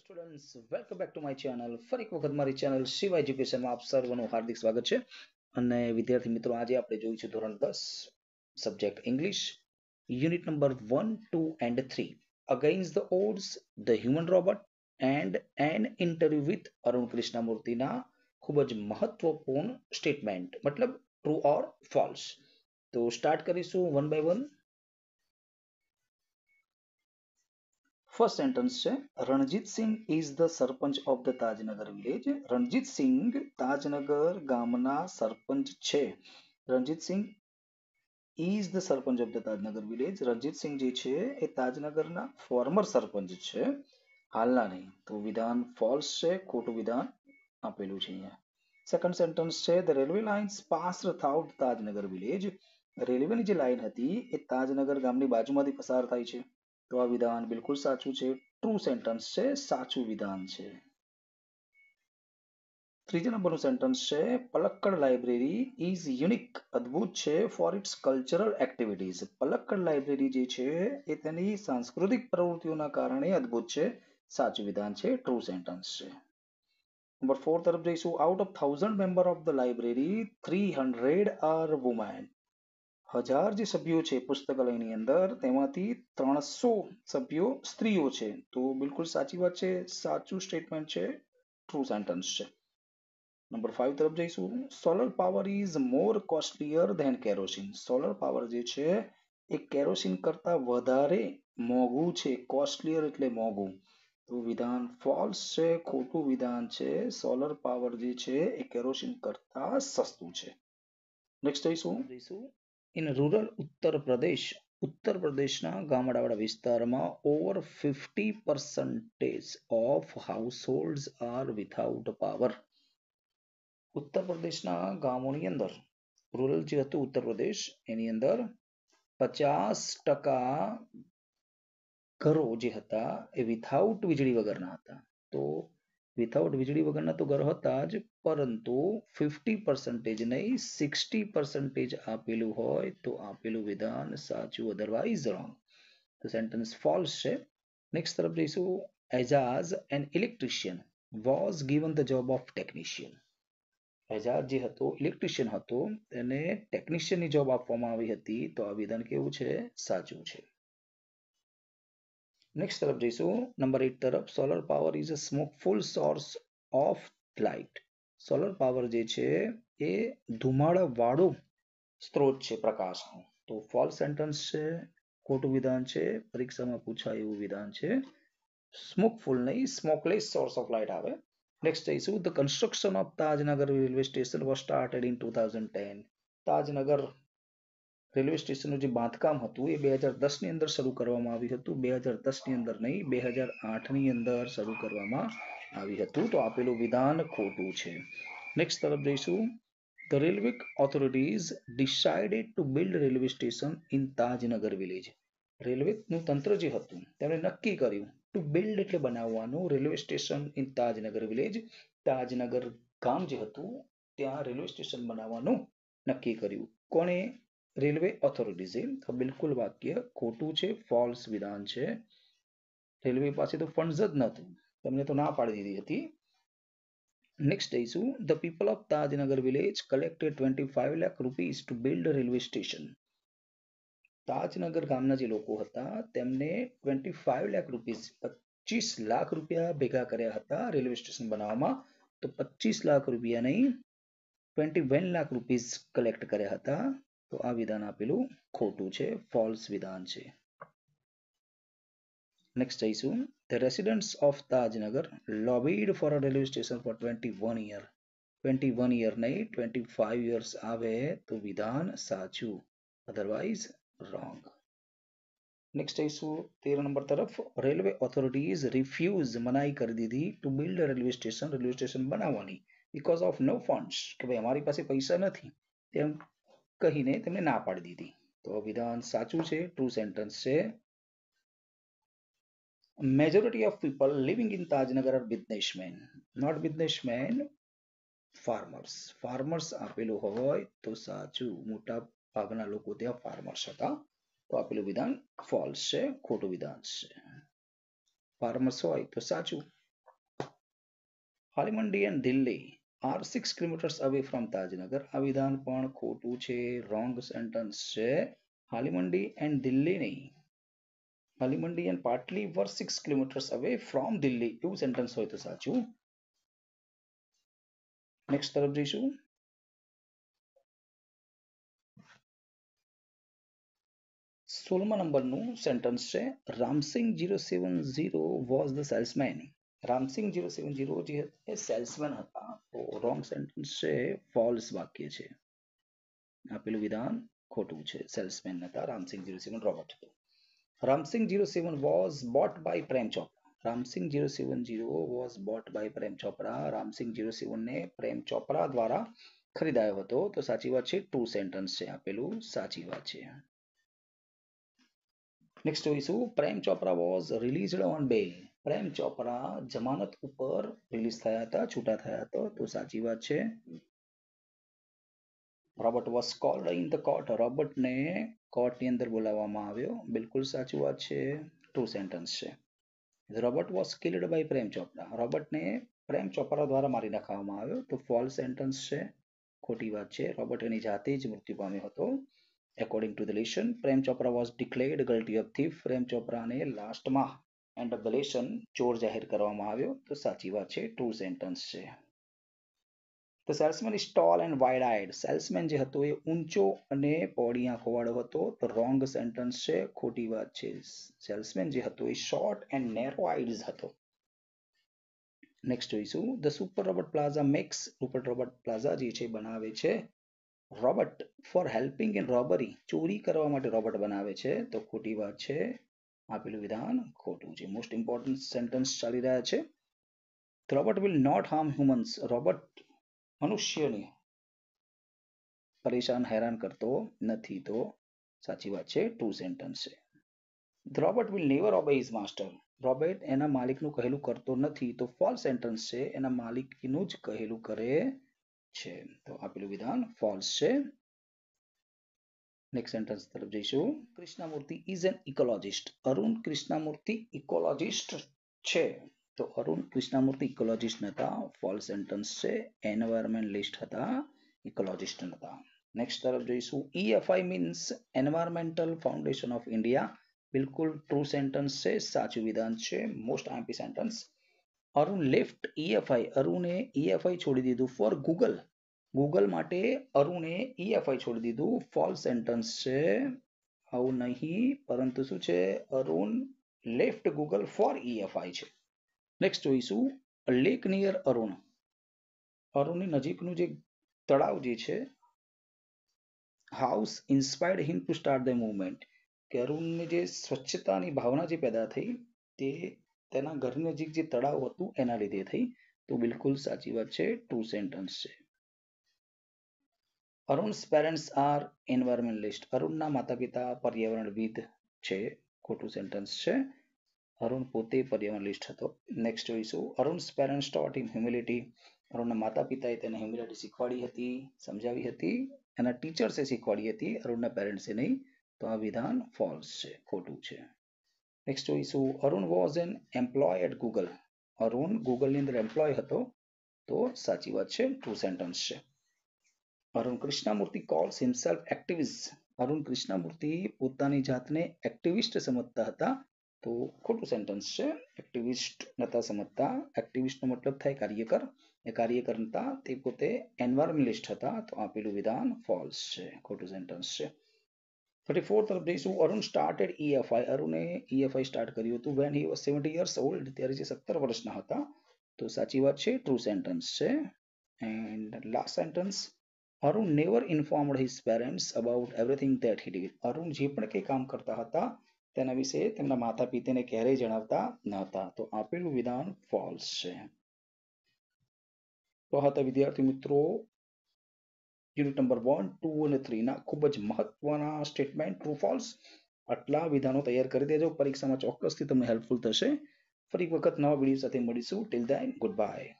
students welcome back to my channel ફરી એક વખત મારી ચેનલ શિવા એજ્યુકેશનમાં આપ સર્વનું હાર્દિક સ્વાગત છે અને વિદ્યાર્થી મિત્રો આજે આપણે જોઈશું ધોરણ દસ subject English unit number one two and three against the odds the human robot and an interview with Arun કૃષ્ણમૂર્તિના ખૂબ જ મહત્વપૂર્ણ સ્ટેટમેન્ટ મતલબ ટ્રુ ઓર ફોલ્સ તો સ્ટાર્ટ કરીશું one by one first sentence છે Ranjit Singh is the sarpanch of the Tajnagar village Ranjit Singh Tajnagar ગામના સરપંચ છે Ranjit Singh is the sarpanch of the Tajnagar village Ranjit Singh જે છે એ તાજનગરના ફોર્મર સરપંચ છે હાલના નહીં તો વિધાન ફોલ્સ છે ખોટું વિધાન આપેલું છે અહીંયા સેકન્ડ સેન્ટન્સ છે the railway line pass through Tajnagar village રેલવેની જે લાઇન હતી એ તાજનગર ગામની બાજુમાંથી પસાર થાય છે તો આ વિધાન બિલકુલ સાચું છે true sentence છે સાચું વિધાન છે ત્રીજા નંબરનું sentence છે પલક્કડ library is unique અદ્ભુત છે for its cultural activities Palakkad library જે છે એ તેની સાંસ્કૃતિક પ્રવૃત્તિઓના કારણે અદ્ભુત છે સાચું વિધાન છે ટ્રુ સેન્ટન્સ છે નંબર ફોર તરફ જઈશું out of thousand member of the library three hundred are women હજાર જે સભ્યો છે પુસ્તકાલયની અંદર તેમાંથી ત્રણસો સભ્યો સ્ત્રીઓ છે તો બિલકુલ સાચી વાત છે સાચું સ્ટેટમેન્ટ છે ટ્રુ સેન્ટેન્સ છે નંબર ફાઇવ તરફ જઈશું solar power is more costlier than kerosene solar power જે છે એ કેરોસીન કરતા વધારે મોંઘું છે કોસ્ટલિયર એટલે મોંઘું તો વિધાન ફોલ્સ છે ખોટું વિધાન છે સોલર પાવર જે છે એ કેરોસીન કરતા સસ્તું છે નેક્સ્ટ જઈશું in rural ઉત્તર પ્રદેશ ઉત્તર પ્રદેશના ગામડાવાળા વિસ્તારમાં over fifty percentage of household are without power ઉત્તર પ્રદેશના ગામોની અંદર રૂરલ જે હતું ઉત્તર પ્રદેશ એની અંદર પચાસ ટકા ઘરો જે હતા એ વિથાઉટ વીજળી વગરના હતા તો without વીજળી વગરના તો ઘર હતા જ પરંતુ fifty percentage નહીં sixty percentage આપેલું હોય તો આપેલું વિધાન સાચું otherwise wrong તો sentence false છે next તરફ જઈશું Ejaz an electrician was given the job of technician Ejaz જે હતો ઇલેક્ટ્રિશિયન હતો એને ટેકનિશિયનની જોબ આપવામાં આવી હતી તો આ વિધાન કેવું છે સાચું છે નેક્સ્ટ તરફ જઈશું નંબર એટ તરફ solar power is a smokeful source of light solar power જે છે એ ધુમાડાવાળો સ્ત્રોત છે પ્રકાશનો તો ફોલ સેન્ટન્સ છે ખોટું વિધાન છે પરીક્ષામાં પૂછાય એવું વિધાન છે સ્મોકફુલ નહીં સ્મોકલેસ સોર્સ ઓફ લાઇટ આવે નેક્સ્ટ જઈશું the construction of Tajnagar railway station was started in two thousand ten Tajnagar railway સ્ટેશનનું જે બાંધકામ હતું એ બે હજાર દસ અંદર શરૂ કરવામાં આવ્યું હતું બે હજાર દસ અંદર નહીં બે હજાર આઠ અંદર શરૂ કરવામાં આવ્યું હતું તો આપેલું વિધાન ખોટું છે નેક્સ્ટ તરફ જઈશું the railway authorities decided to build railway station in Tajnagar village રેલવેનું તંત્ર જે હતું તેમણે નક્કી કર્યું ટુ બિલ્ડ એટલે બનાવવાનું railway station in Tajnagar village Tajnagar ગામ જે હતું ત્યાં રેલવે સ્ટેશન બનાવવાનું નક્કી કર્યું કોણે રેલવે ઓથોરિટીઝે તો બિલકુલ વાક્ય ખોટું છે ફોલ્સ વિધાન છે રેલવે પાસે તો ફંડ જ નહોતું તમને તો ના પાડી દીધી હતી નેક્સ્ટ લઈશું the people of Tajnagar village collected twenty five lakh rupees to build railway station Tajnagar ગામના જે લોકો હતા તેમને ટ્વેન્ટી ફાઈવ લાખ રૂપીઝ પચીસ લાખ રૂપિયા ભેગા કર્યા હતા રેલવે સ્ટેશન બનાવવામાં તો પચીસ લાખ રૂપિયા નહીં twenty one lakh rupees collect કર્યા હતા તો આ વિધાન આપેલું ખોટું છે false વિધાન છે next જઈશું the residents of tajnagar lobbied for a railway station for 21 year 21 year નહીં 25 years આવે તો વિધાન સાચું otherwise wrong નેક્સ્ટ જઈશું તેર નંબર તરફ રેલવે ઓથોરિટીઝ રિફ્યુઝ મનાઈ કરી દીધી to build railway station railway station બનાવવાની બીકોઝ ઓફ નો ફંડ્સ કે ભાઈ અમારી પાસે પૈસા નથી તેમ કહીને તેમણે ના પાડી દીધી તો વિધાન સાચું છે ટ્રુ સેન્ટેન્સ છે majority of people living in Tajnagar are businessman not businessman farmers farmers આપેલું હોય તો સાચું મોટા ભાગના લોકો ત્યાં ફાર્મર્સ હતા તો આપેલું વિધાન ફોલ્સ છે ખોટું વિધાન છે ફાર્મર્સ હોય તો સાચું Halimandi and Delhi are six kilometers away from Tajnagar આ વિધાન પણ ખોટું છે રોંગ સેન્ટન્સ છે હાલીમંડી એન્ડ દિલ્હી નહીં Halimandi and Patli were six kilometers away from Delhi એવું સેન્ટેન્સ હોય તો સાચું નેક્સ્ટ તરફ જઈશું સોળમા નંબરનું સેન્ટન્સ છે Ramsingh zero seven zero was the salesman Ramsingh zero seven zero જે એ સેલ્સમેન હતા તો રોંગ સેન્ટેન્સ છે ફોલ્સ વાક્ય છે આપેલું વિધાન ખોટું છે સેલ્સમેન હતા રામસિંગ જીરો સેવન રોબર્ટ હતો Ramsingh zero seven was bought by Prem Chopra Ramsingh zero seven zero was bought by Prem Chopra Ramsingh zero સેવનને પ્રેમ ચોપરા દ્વારા ખરીદાયો હતો તો સાચી વાત છે ટુ સેન્ટન્સ છે આપેલું સાચી વાત છે નેક્સ્ટ જોઈશું Prem Chopra was released on bail Prem Chopra જમાનત ઉપર release થયા હતા છૂટા થયા હતા તો સાચી વાત છે Robert was called in the court રોબર્ટને કોર્ટની અંદર બોલાવવામાં આવ્યો બિલકુલ સાચી વાત છે ટ્રુ સેન્ટેન્સ છે Robert was killed by Prem Chopra રોબર્ટને પ્રેમ ચોપરા દ્વારા મારી નાખવામાં આવ્યો તો ફોલ સેન્ટન્સ છે ખોટી વાત છે રોબર્ટ એની જાતે જ મૃત્યુ પામ્યો હતો according to the lesson Prem Chopra was declared guilty of thief Prem ચોપરાને લાસ્ટમાં એન્ડ ધ લેશન ચોર જાહેર કરવામાં આવ્યો તો સાચી વાત છે ટુ સેન્ટન્સ છે તો salesman is tall and wide eyed salesman જે હતો એ ઊંચો અને પોડી આંખોવાળો હતો તો રોંગ સેન્ટન્સ છે ખોટી વાત છે સેલ્સમેન જે હતો એ શોર્ટ એન્ડ નેરો આઈડ હતો નેક્સ્ટ જોઈશું the super robot plaza makes super robot plaza જે છે બનાવે છે robot for helping in robbery ચોરી કરવા માટે રોબર્ટ બનાવે છે તો ખોટી વાત છે આપેલું વિધાન ખોટું છે મોસ્ટ ઇમ્પોર્ટન્ટ સેન્ટન્સ ચાલી રહ્યા છે robot will not harm humans robot મનુષ્યને પરેશાન હેરાન કરતો નથી તો સાચી વાત છે ટુ સેન્ટન્સ છે robot will never obey his master robot એના માલિકનું કહેલું કરતો નથી તો ફોલ્સ સેન્ટન્સ છે એના માલિકનું જ કહેલું કરે છે તો આપેલું વિધાન ફોલ્સ છે નેક્સ્ટ સેન્ટેન્સ તરફ જઈશું Krishnamurthy is an ecologist Arun Krishnamurthy ecologist છે તો અરુણ કૃષ્ણમૂર્તિ ઇકોલોજિસ્ટ નહોતા ફોલ સેન્ટેન્સ છે એન્વાયરમેન્ટલિસ્ટ હતા ઇકોલોજિસ્ટ નહોતા નેક્સ્ટ તરફ જોઈશું EFI means environmental foundation of India બિલકુલ ટ્રુ સેન્ટેન્સ છે સાચું વિધાન છે most imp sentence Arun left EFI e અરુણે ઈએફઆઈ e છોડી દીધું ફોર ગૂગલ ગૂગલ માટે અરુણે ઈએફઆઈ e છોડી દીધું ફોલ સેન્ટન્સ છે આવું નહીં પરંતુ શું છે Arun left Google for EFI e છે નેક્સ્ટ જોઈશું લેક નિયર અરુણ અરુણની નજીકનું જે તળાવ જે છે has inspired him to start the movement કે અરુણની જે સ્વચ્છતાની ભાવના જે પેદા થઈ તે તેના ઘરની નજીક જે તળાવ હતું એના લીધે થઈ તો બિલકુલ સાચી વાત છે ટુ સેન્ટન્સ છે અરુણ's parents are environmentalist અરુણના માતા પિતા પર્યાવરણવિદ છે ખોટું સેન્ટન્સ છે અરુણ પોતે પર્યાવરણવિદ હતો next જોઈશું Arun's parents taught in humility અરુણના માતા પિતાએ તેને હ્યુમિલિટી શીખવાડી હતી સમજાવી હતી એના ટીચર્સે શીખવાડી હતી અરુણના parents નહીં તો આ વિધાન ફોલ્સ છે ખોટું છે નેક્સ્ટ જોઈશું Arun was an employee at Google Arun ગૂગલની અંદર એમ્પ્લોય હતો તો સાચી વાત છે ટ્રુ સેન્ટન્સ છે Arun Krishnamurthy calls himself activist Arun Krishnamurthy પોતાની જાતને એક્ટિવિસ્ટ સમજતા હતા તો ખોટું સેન્ટન્સ છે એક્ટિવિસ્ટ નતા સમજતા એક્ટિવિસ્ટનો મતલબ થાય કાર્યકર એ કાર્યકર નતા તે પોતે એન્વાયરમેન્ટલિસ્ટ હતા તો આપેલું વિધાન ફોલ્સ છે ખોટું સેન્ટન્સ છે થર્ટી ફોર તરફ જઈશું અરુણ સ્ટાર્ટેડ ઈએફઆઈ e અરુણે ઈએફઆઈ e સ્ટાર્ટ કર્યું હતું when he was seventy years old ત્યારે જે સત્તર વર્ષના હતા તો સાચી વાત છે ટ્રુ સેન્ટન્સ છે and last sentence Arun never informed his parents about everything that he did Arun જે પણ કંઈ કામ કરતા હતા તેના વિશે તેમના માતા પિતાને ક્યારેય જણાવતા ન હતા તો આપેલું વિધાન ફોલ્સ છે તો આ હતા વિદ્યાર્થી મિત્રો યુનિટ નંબર વન ટુ અને થ્રીના ખૂબ જ મહત્વના સ્ટેટમેન્ટ ટ્રુ ફોલ્સ આટલા વિધાનો તૈયાર કરી દેજો પરીક્ષામાં ચોક્કસથી તમને હેલ્પફુલ થશે ફરી વખત નવા વિડીયો સાથે મળીશું ટિલ ધેન ગુડ બાય